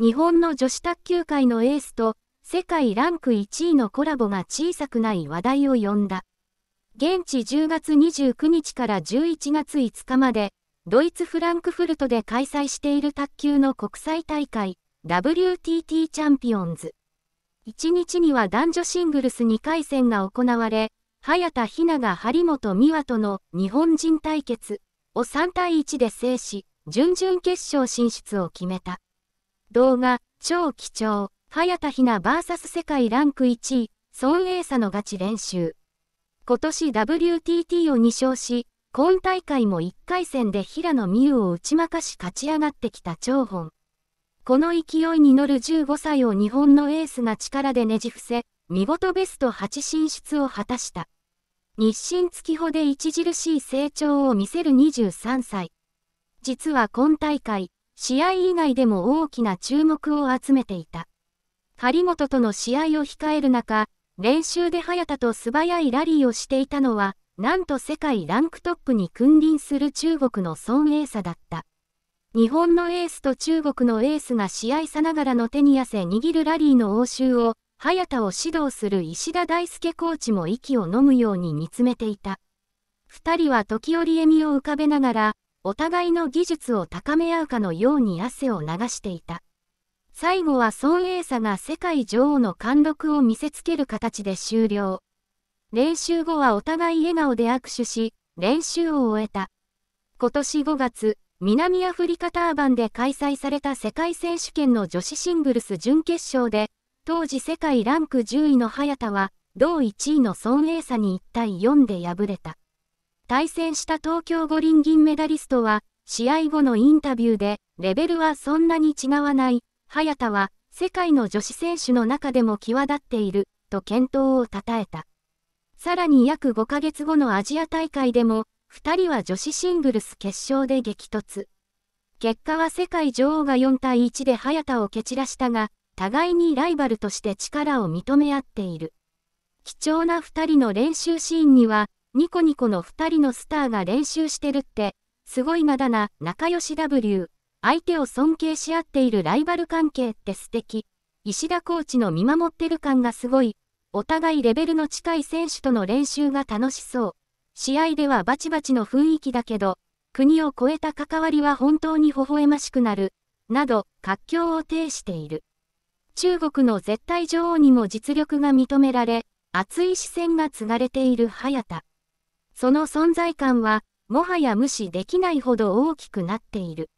日本の女子卓球界のエースと世界ランク1位のコラボが小さくない話題を呼んだ。現地10月29日から11月5日まで、ドイツ・フランクフルトで開催している卓球の国際大会、WTT チャンピオンズ。1日には男女シングルス2回戦が行われ、早田ひなが張本美和との日本人対決を3対1で制し、準々決勝進出を決めた。動画、超貴重。早田ひな VS 世界ランク1位、孫英佐のガチ練習。今年 WTT を2勝し、今大会も1回戦で平野美宇を打ち負かし勝ち上がってきた張本。この勢いに乗る15歳を日本のエースが力でねじ伏せ、見事ベスト8進出を果たした。日清月歩で著しい成長を見せる23歳。実は今大会、試合以外でも大きな注目を集めていた。張本との試合を控える中、練習で早田と素早いラリーをしていたのは、なんと世界ランクトップに君臨する中国の孫エーサだった。日本のエースと中国のエースが試合さながらの手に汗握るラリーの応酬を、早田を指導する石田大輔コーチも息を呑むように見つめていた。二人は時折笑みを浮かべながら、お互いの技術を高め合うかのように汗を流していた。最後は孫栄佐が世界女王の貫禄を見せつける形で終了。練習後はお互い笑顔で握手し、練習を終えた。今年5月、南アフリカターバンで開催された世界選手権の女子シングルス準決勝で、当時世界ランク10位の早田は、同1位の孫栄佐に1対4で敗れた。対戦した東京五輪銀メダリストは、試合後のインタビューで、レベルはそんなに違わない、早田は、世界の女子選手の中でも際立っている、と健闘を称えた。さらに約5ヶ月後のアジア大会でも、2人は女子シングルス決勝で激突。結果は世界女王が4対1で早田を蹴散らしたが、互いにライバルとして力を認め合っている。貴重な2人の練習シーンには、ニコニコの2人のスターが練習してるって、すごいまだな、仲良し W。相手を尊敬し合っているライバル関係って素敵。石田コーチの見守ってる感がすごい。お互いレベルの近い選手との練習が楽しそう。試合ではバチバチの雰囲気だけど、国を超えた関わりは本当に微笑ましくなる。など、活況を呈している。中国の絶対女王にも実力が認められ、熱い視線が継がれている早田。その存在感はもはや無視できないほど大きくなっている。